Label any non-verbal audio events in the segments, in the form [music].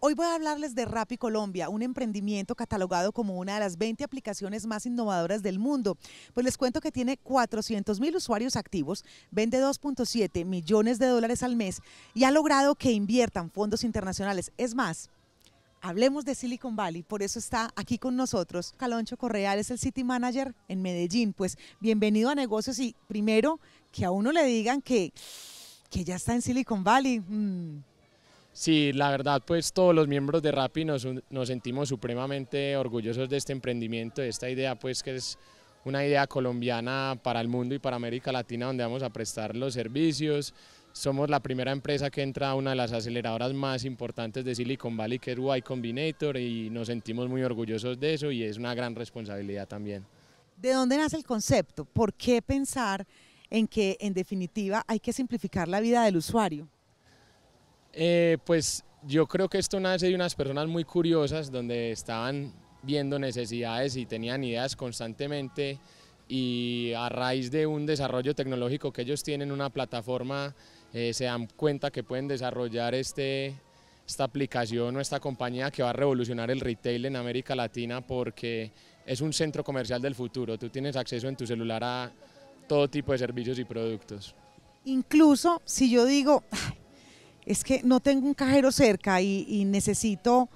Hoy voy a hablarles de Rappi Colombia, un emprendimiento catalogado como una de las 20 aplicaciones más innovadoras del mundo. Pues les cuento que tiene 400 mil usuarios activos, vende 2.7 millones de dólares al mes y ha logrado que inviertan fondos internacionales. Es más, Hablemos de Silicon Valley, por eso está aquí con nosotros Caloncho Correa, es el City Manager en Medellín. Pues bienvenido a negocios y primero que a uno le digan que, que ya está en Silicon Valley. Mm. Sí, la verdad, pues todos los miembros de Rappi nos, nos, sentimos supremamente orgullosos de este emprendimiento, de esta idea, pues que es una idea colombiana para el mundo y para América Latina, donde vamos a prestar los servicios. Somos la primera empresa que entra a una de las aceleradoras más importantes de Silicon Valley, que es Y Combinator, y nos sentimos muy orgullosos de eso y es una gran responsabilidad también. ¿De dónde nace el concepto? ¿Por qué pensar en que, en definitiva, hay que simplificar la vida del usuario? Eh, pues yo creo que esto nace de unas personas muy curiosas donde estaban viendo necesidades y tenían ideas constantemente y a raíz de un desarrollo tecnológico que ellos tienen una plataforma eh, se dan cuenta que pueden desarrollar este, esta aplicación o esta compañía que va a revolucionar el retail en América Latina porque es un centro comercial del futuro, tú tienes acceso en tu celular a todo tipo de servicios y productos. Incluso si yo digo, [laughs] es que no tengo un cajero cerca y, necesito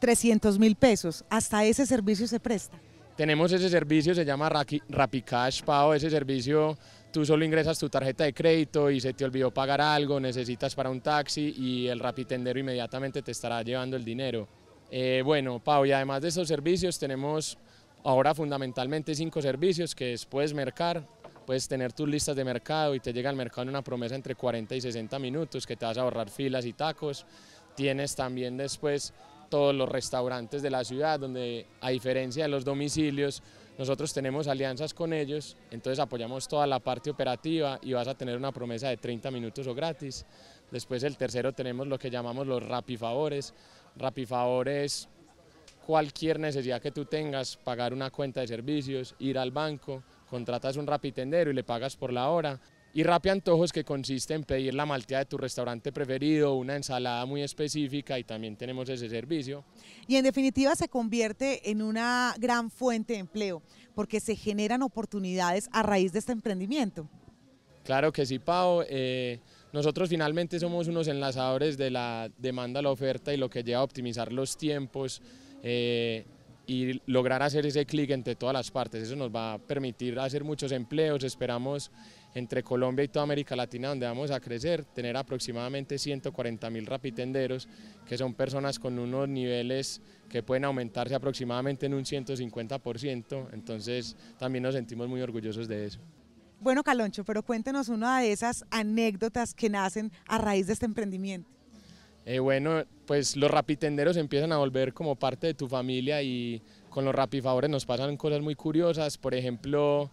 300 mil pesos. Hasta ese servicio se presta. Tenemos ese servicio, se llama RapiCash Pau. ese servicio tú solo ingresas tu tarjeta de crédito y se te olvidó pagar algo, necesitas para un taxi y el rapitendero inmediatamente te estará llevando el dinero. Eh, bueno, Pau, y además de esos servicios tenemos ahora fundamentalmente cinco servicios que es puedes mercar, puedes tener tus listas de mercado y te llega al mercado en una promesa entre 40 y 60 minutos, que te vas a ahorrar filas y tacos. Tienes también después todos los restaurantes de la ciudad, donde a diferencia de los domicilios, nosotros tenemos alianzas con ellos, entonces apoyamos toda la parte operativa y vas a tener una promesa de 30 minutos o gratis. Después el tercero tenemos lo que llamamos los rapifavores. Rapifavores, cualquier necesidad que tú tengas, pagar una cuenta de servicios, ir al banco, contratas un rapitendero y le pagas por la hora. Y rap Antojos que consiste en pedir la malteada de tu restaurante preferido, una ensalada muy específica y también tenemos ese servicio. Y en definitiva se convierte en una gran fuente de empleo porque se generan oportunidades a raíz de este emprendimiento. Claro que sí, Pau. Eh, nosotros finalmente somos unos enlazadores de la demanda a la oferta y lo que lleva a optimizar los tiempos. Eh, y lograr hacer ese clic entre todas las partes. Eso nos va a permitir hacer muchos empleos. Esperamos entre Colombia y toda América Latina, donde vamos a crecer, tener aproximadamente 140 mil rapitenderos, que son personas con unos niveles que pueden aumentarse aproximadamente en un 150%. Entonces, también nos sentimos muy orgullosos de eso. Bueno, Caloncho, pero cuéntenos una de esas anécdotas que nacen a raíz de este emprendimiento. Eh, bueno, pues los rapitenderos empiezan a volver como parte de tu familia y con los rapifavores nos pasan cosas muy curiosas, por ejemplo,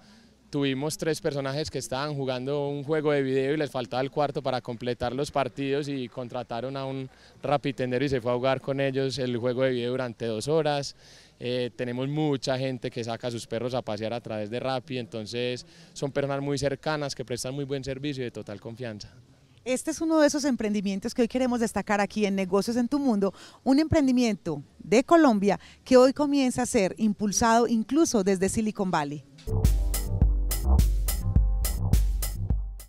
tuvimos tres personajes que estaban jugando un juego de video y les faltaba el cuarto para completar los partidos y contrataron a un rapitendero y se fue a jugar con ellos el juego de video durante dos horas. Eh, tenemos mucha gente que saca a sus perros a pasear a través de Rapi, entonces son personas muy cercanas que prestan muy buen servicio y de total confianza. Este es uno de esos emprendimientos que hoy queremos destacar aquí en Negocios en tu Mundo, un emprendimiento de Colombia que hoy comienza a ser impulsado incluso desde Silicon Valley.